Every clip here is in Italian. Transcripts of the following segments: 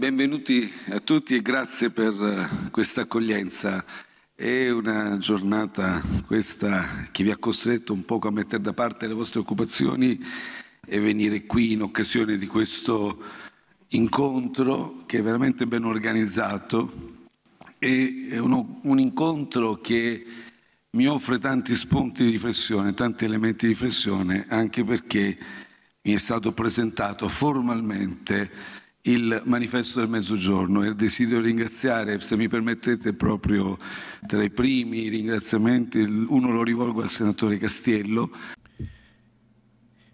Benvenuti a tutti e grazie per eh, questa accoglienza. È una giornata questa che vi ha costretto un poco a mettere da parte le vostre occupazioni e venire qui in occasione di questo incontro che è veramente ben organizzato. È uno, un incontro che mi offre tanti spunti di riflessione, tanti elementi di riflessione, anche perché mi è stato presentato formalmente il manifesto del mezzogiorno e desidero ringraziare, se mi permettete, proprio tra i primi ringraziamenti, uno lo rivolgo al senatore Castiello.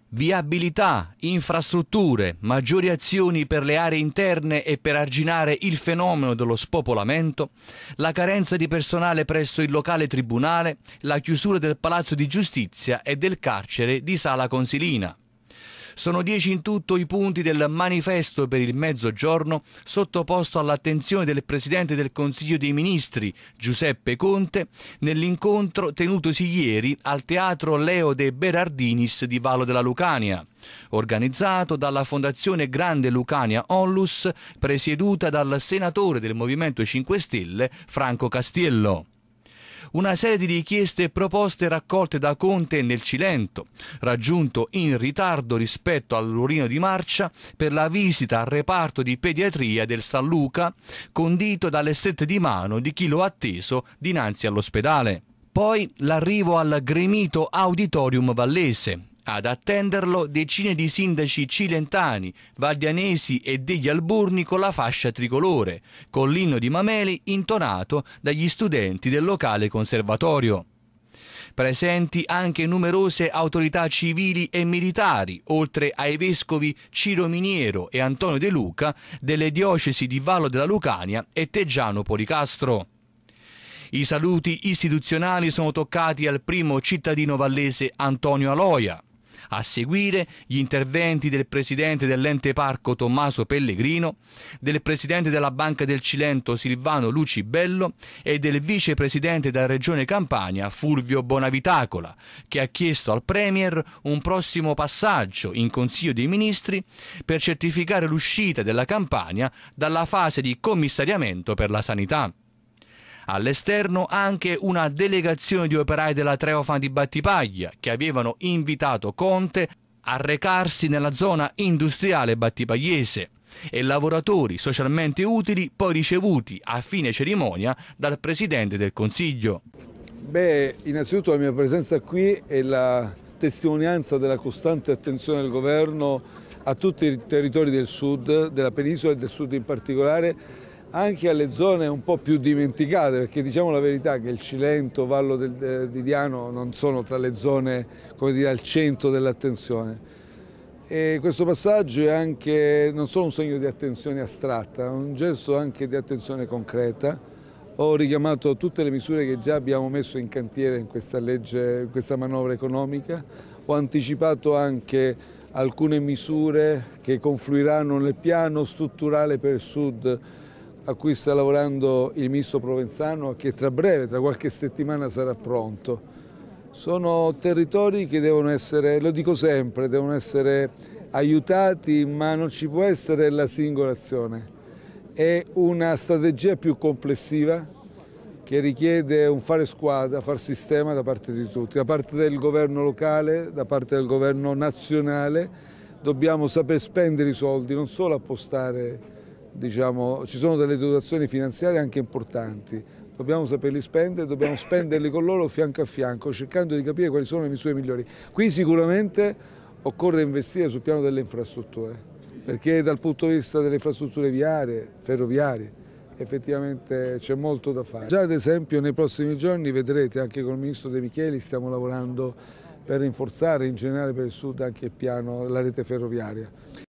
Viabilità, infrastrutture, maggiori azioni per le aree interne e per arginare il fenomeno dello spopolamento, la carenza di personale presso il locale tribunale, la chiusura del palazzo di giustizia e del carcere di Sala Consilina. Sono dieci in tutto i punti del manifesto per il mezzogiorno sottoposto all'attenzione del Presidente del Consiglio dei Ministri, Giuseppe Conte, nell'incontro tenutosi ieri al Teatro Leo de Berardinis di Vallo della Lucania organizzato dalla Fondazione Grande Lucania Onlus, presieduta dal senatore del Movimento 5 Stelle Franco Castiello una serie di richieste e proposte raccolte da Conte nel Cilento, raggiunto in ritardo rispetto all'urino di marcia per la visita al reparto di pediatria del San Luca, condito dalle strette di mano di chi lo ha atteso dinanzi all'ospedale. Poi l'arrivo al gremito Auditorium Vallese, ad attenderlo decine di sindaci cilentani, valdianesi e degli alburni con la fascia tricolore, con l'inno di Mameli intonato dagli studenti del locale conservatorio presenti anche numerose autorità civili e militari, oltre ai vescovi Ciro Miniero e Antonio De Luca delle diocesi di Vallo della Lucania e Teggiano Policastro. I saluti istituzionali sono toccati al primo cittadino vallese Antonio Aloia, a seguire gli interventi del presidente dell'ente parco Tommaso Pellegrino, del presidente della Banca del Cilento Silvano Luci Bello e del vicepresidente della Regione Campania Fulvio Bonavitacola, che ha chiesto al Premier un prossimo passaggio in Consiglio dei Ministri per certificare l'uscita della Campania dalla fase di commissariamento per la sanità. All'esterno anche una delegazione di operai della Treofan di Battipaglia che avevano invitato Conte a recarsi nella zona industriale battipagliese e lavoratori socialmente utili poi ricevuti a fine cerimonia dal Presidente del Consiglio. Beh, innanzitutto la mia presenza qui è la testimonianza della costante attenzione del Governo a tutti i territori del sud, della penisola e del sud in particolare, anche alle zone un po' più dimenticate, perché diciamo la verità che il Cilento, Vallo del, eh, di Diano non sono tra le zone dire, al centro dell'attenzione. E questo passaggio è anche, non solo un segno di attenzione astratta, è un gesto anche di attenzione concreta. Ho richiamato tutte le misure che già abbiamo messo in cantiere in questa legge, in questa manovra economica. Ho anticipato anche alcune misure che confluiranno nel piano strutturale per il Sud a cui sta lavorando il ministro Provenzano che tra breve, tra qualche settimana sarà pronto. Sono territori che devono essere, lo dico sempre, devono essere aiutati ma non ci può essere la singola azione. È una strategia più complessiva che richiede un fare squadra, far sistema da parte di tutti, da parte del governo locale, da parte del governo nazionale. Dobbiamo saper spendere i soldi, non solo appostare diciamo, ci sono delle dotazioni finanziarie anche importanti, dobbiamo saperli spendere, dobbiamo spenderli con loro fianco a fianco, cercando di capire quali sono le misure migliori. Qui sicuramente occorre investire sul piano delle infrastrutture, perché dal punto di vista delle infrastrutture viarie, ferroviarie, effettivamente c'è molto da fare. Già ad esempio nei prossimi giorni vedrete anche con il Ministro De Micheli stiamo lavorando per rinforzare in generale per il Sud anche il piano, la rete ferroviaria.